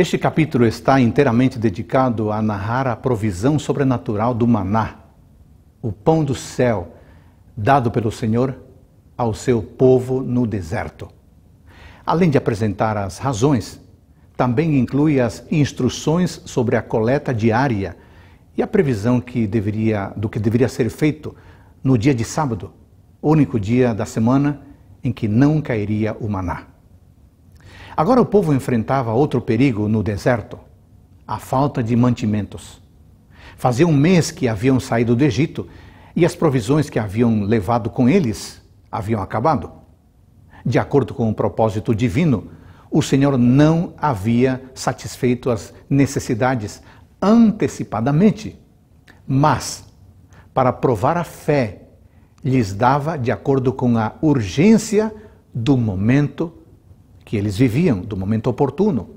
Este capítulo está inteiramente dedicado a narrar a provisão sobrenatural do maná, o pão do céu dado pelo Senhor ao seu povo no deserto. Além de apresentar as razões, também inclui as instruções sobre a coleta diária e a previsão que deveria, do que deveria ser feito no dia de sábado, único dia da semana em que não cairia o maná. Agora o povo enfrentava outro perigo no deserto: a falta de mantimentos. Fazia um mês que haviam saído do Egito e as provisões que haviam levado com eles haviam acabado. De acordo com o propósito divino, o Senhor não havia satisfeito as necessidades antecipadamente, mas, para provar a fé, lhes dava de acordo com a urgência do momento que eles viviam do momento oportuno.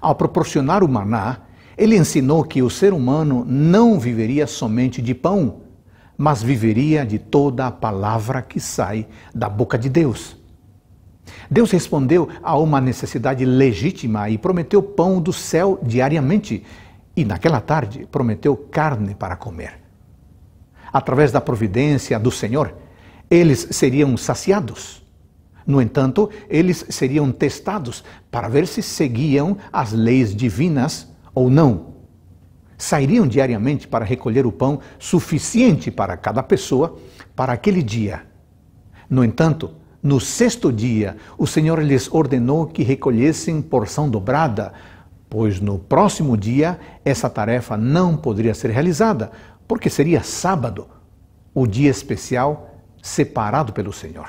Ao proporcionar o maná, ele ensinou que o ser humano não viveria somente de pão, mas viveria de toda a palavra que sai da boca de Deus. Deus respondeu a uma necessidade legítima e prometeu pão do céu diariamente, e naquela tarde prometeu carne para comer. Através da providência do Senhor, eles seriam saciados. No entanto, eles seriam testados para ver se seguiam as leis divinas ou não. Sairiam diariamente para recolher o pão suficiente para cada pessoa para aquele dia. No entanto, no sexto dia, o Senhor lhes ordenou que recolhessem porção dobrada, pois no próximo dia essa tarefa não poderia ser realizada, porque seria sábado, o dia especial separado pelo Senhor.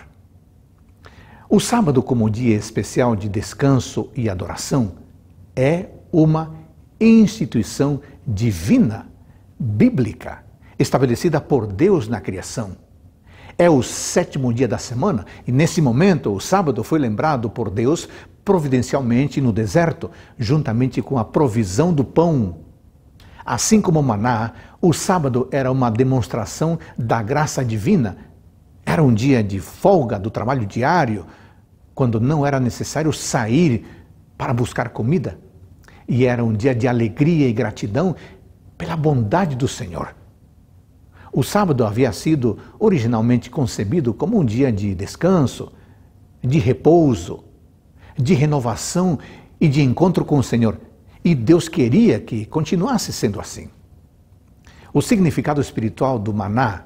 O sábado, como dia especial de descanso e adoração, é uma instituição divina, bíblica, estabelecida por Deus na criação. É o sétimo dia da semana e, nesse momento, o sábado foi lembrado por Deus providencialmente no deserto, juntamente com a provisão do pão. Assim como o maná, o sábado era uma demonstração da graça divina. Era um dia de folga do trabalho diário, quando não era necessário sair para buscar comida. E era um dia de alegria e gratidão pela bondade do Senhor. O sábado havia sido originalmente concebido como um dia de descanso, de repouso, de renovação e de encontro com o Senhor. E Deus queria que continuasse sendo assim. O significado espiritual do maná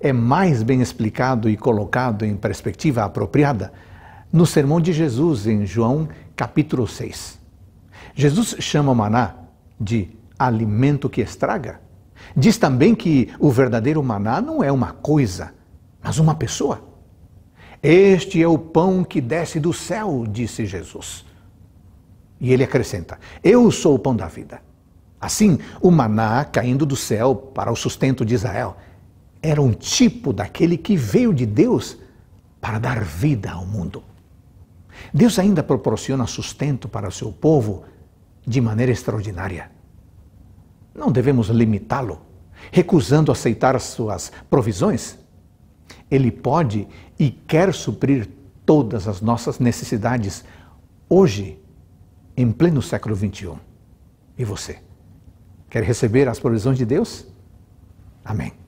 é mais bem explicado e colocado em perspectiva apropriada no sermão de Jesus em João capítulo 6. Jesus chama o maná de alimento que estraga. Diz também que o verdadeiro maná não é uma coisa, mas uma pessoa. Este é o pão que desce do céu, disse Jesus. E ele acrescenta: Eu sou o pão da vida. Assim, o maná caindo do céu para o sustento de Israel era um tipo daquele que veio de Deus para dar vida ao mundo. Deus ainda proporciona sustento para o seu povo de maneira extraordinária. Não devemos limitá-lo, recusando aceitar suas provisões. Ele pode e quer suprir todas as nossas necessidades hoje, em pleno século XXI. E você? Quer receber as provisões de Deus? Amém.